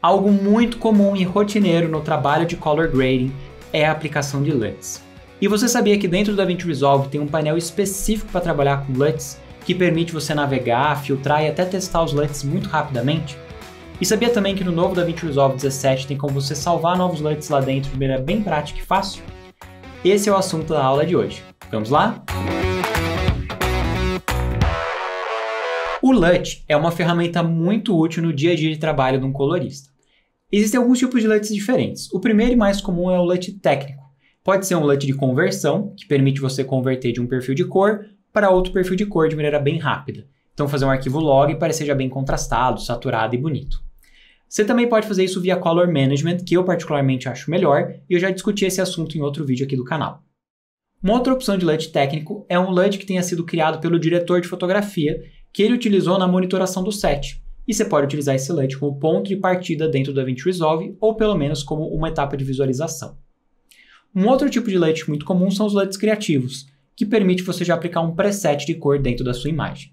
Algo muito comum e rotineiro no trabalho de color grading é a aplicação de LUTs. E você sabia que dentro do DaVinci Resolve tem um painel específico para trabalhar com LUTs que permite você navegar, filtrar e até testar os LUTs muito rapidamente? E sabia também que no novo DaVinci Resolve 17 tem como você salvar novos LUTs lá dentro de maneira bem prática e fácil? Esse é o assunto da aula de hoje. Vamos lá? O LUT é uma ferramenta muito útil no dia a dia de trabalho de um colorista. Existem alguns tipos de LUTs diferentes. O primeiro e mais comum é o LUT técnico. Pode ser um LUT de conversão, que permite você converter de um perfil de cor para outro perfil de cor de maneira bem rápida. Então fazer um arquivo log para que seja bem contrastado, saturado e bonito. Você também pode fazer isso via Color Management, que eu particularmente acho melhor, e eu já discuti esse assunto em outro vídeo aqui do canal. Uma outra opção de LUT técnico é um LUT que tenha sido criado pelo diretor de fotografia que ele utilizou na monitoração do set. E você pode utilizar esse LUT como ponto de partida dentro do Event Resolve ou pelo menos como uma etapa de visualização. Um outro tipo de LUT muito comum são os LUTs criativos, que permite você já aplicar um preset de cor dentro da sua imagem.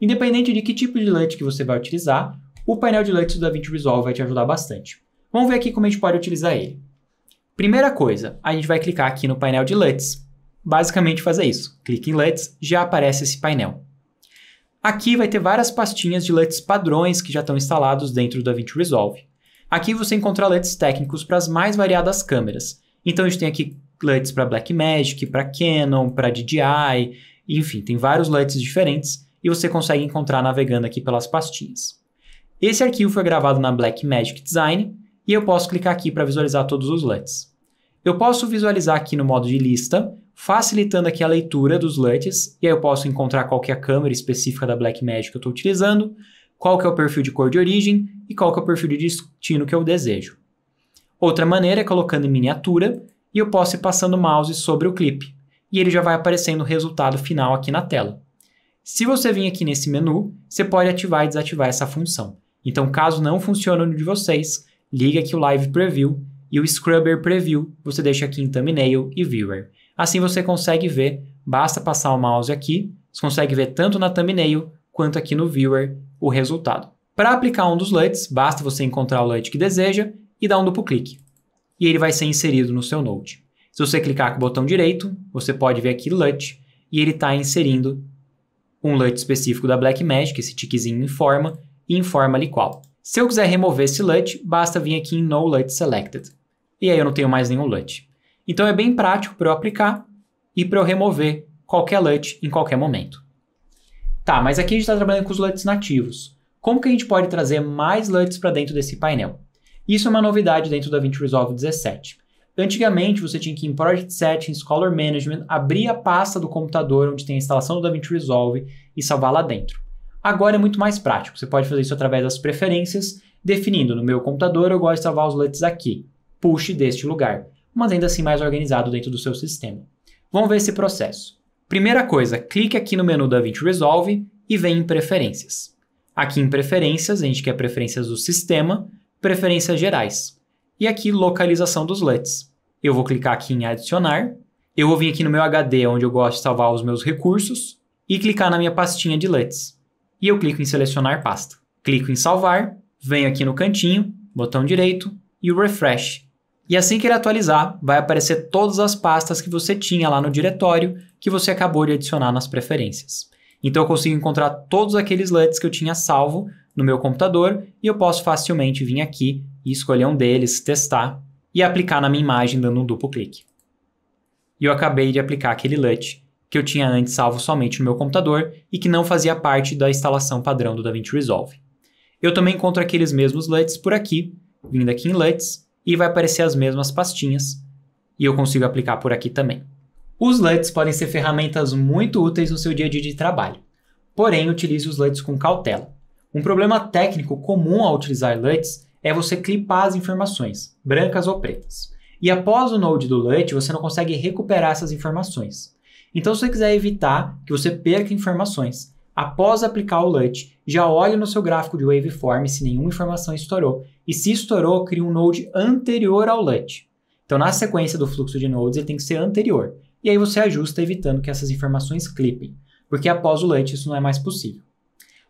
Independente de que tipo de LUT que você vai utilizar, o painel de LUTs do DaVinci Resolve vai te ajudar bastante. Vamos ver aqui como a gente pode utilizar ele. Primeira coisa, a gente vai clicar aqui no painel de LUTs. Basicamente fazer isso. Clique em LUTs, já aparece esse painel. Aqui vai ter várias pastinhas de LUTs padrões que já estão instalados dentro do DaVinci Resolve. Aqui você encontra LUTs técnicos para as mais variadas câmeras. Então a gente tem aqui LUTs para Blackmagic, para Canon, para DJI, enfim, tem vários LUTs diferentes e você consegue encontrar navegando aqui pelas pastinhas. Esse arquivo foi gravado na Blackmagic Design e eu posso clicar aqui para visualizar todos os LUTs. Eu posso visualizar aqui no modo de lista facilitando aqui a leitura dos LUTs, e aí eu posso encontrar qual que é a câmera específica da Blackmagic que eu estou utilizando, qual que é o perfil de cor de origem e qual que é o perfil de destino que eu desejo. Outra maneira é colocando em miniatura, e eu posso ir passando o mouse sobre o clipe, e ele já vai aparecendo o resultado final aqui na tela. Se você vir aqui nesse menu, você pode ativar e desativar essa função. Então, caso não funcione no de vocês, liga aqui o Live Preview e o Scrubber Preview você deixa aqui em Thumbnail e Viewer. Assim você consegue ver, basta passar o mouse aqui, você consegue ver tanto na thumbnail quanto aqui no viewer o resultado. Para aplicar um dos LUTs, basta você encontrar o LUT que deseja e dar um duplo clique. E ele vai ser inserido no seu Node. Se você clicar com o botão direito, você pode ver aqui LUT e ele está inserindo um LUT específico da Blackmagic, esse tiquezinho informa, e informa ali qual. Se eu quiser remover esse LUT, basta vir aqui em No LUT Selected. E aí eu não tenho mais nenhum LUT. Então é bem prático para eu aplicar e para eu remover qualquer LUT em qualquer momento. Tá, mas aqui a gente está trabalhando com os LUTs nativos. Como que a gente pode trazer mais LUTs para dentro desse painel? Isso é uma novidade dentro da Vinci Resolve 17. Antigamente, você tinha que ir em Project Settings, Color Management, abrir a pasta do computador onde tem a instalação do DaVinci Resolve e salvar lá dentro. Agora é muito mais prático, você pode fazer isso através das preferências, definindo no meu computador eu gosto de salvar os LUTs aqui, puxe deste lugar mas ainda assim mais organizado dentro do seu sistema. Vamos ver esse processo. Primeira coisa, clique aqui no menu da DaVinci Resolve e vem em Preferências. Aqui em Preferências, a gente quer Preferências do Sistema, Preferências Gerais. E aqui Localização dos LUTs. Eu vou clicar aqui em Adicionar, eu vou vir aqui no meu HD, onde eu gosto de salvar os meus recursos, e clicar na minha pastinha de LUTs. E eu clico em Selecionar Pasta. Clico em Salvar, venho aqui no cantinho, botão direito, e o Refresh, e assim que ele atualizar, vai aparecer todas as pastas que você tinha lá no diretório que você acabou de adicionar nas preferências. Então eu consigo encontrar todos aqueles LUTs que eu tinha salvo no meu computador e eu posso facilmente vir aqui e escolher um deles, testar e aplicar na minha imagem dando um duplo clique. E eu acabei de aplicar aquele LUT que eu tinha antes salvo somente no meu computador e que não fazia parte da instalação padrão do DaVinci Resolve. Eu também encontro aqueles mesmos LUTs por aqui, vindo aqui em LUTs, e vai aparecer as mesmas pastinhas e eu consigo aplicar por aqui também. Os LUTs podem ser ferramentas muito úteis no seu dia a dia de trabalho, porém utilize os LUTs com cautela. Um problema técnico comum ao utilizar LUTs é você clipar as informações, brancas ou pretas. E após o node do LUT, você não consegue recuperar essas informações. Então, se você quiser evitar que você perca informações, Após aplicar o LUT, já olhe no seu gráfico de waveform se nenhuma informação estourou, e se estourou, crie um node anterior ao LUT. Então, na sequência do fluxo de nodes, ele tem que ser anterior. E aí você ajusta evitando que essas informações clipem, porque após o LUT isso não é mais possível.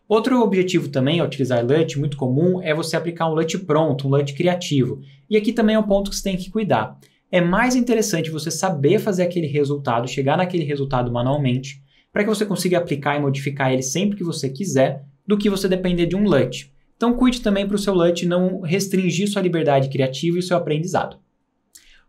Outro objetivo também ao utilizar LUT, muito comum, é você aplicar um LUT pronto, um LUT criativo. E aqui também é um ponto que você tem que cuidar. É mais interessante você saber fazer aquele resultado, chegar naquele resultado manualmente, para que você consiga aplicar e modificar ele sempre que você quiser, do que você depender de um LUT. Então cuide também para o seu LUT não restringir sua liberdade criativa e seu aprendizado.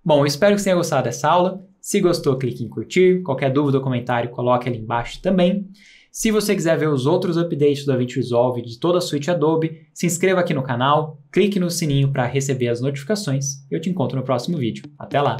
Bom, espero que você tenha gostado dessa aula. Se gostou, clique em curtir. Qualquer dúvida ou comentário, coloque ali embaixo também. Se você quiser ver os outros updates do Avinci Resolve de toda a suite Adobe, se inscreva aqui no canal, clique no sininho para receber as notificações. Eu te encontro no próximo vídeo. Até lá!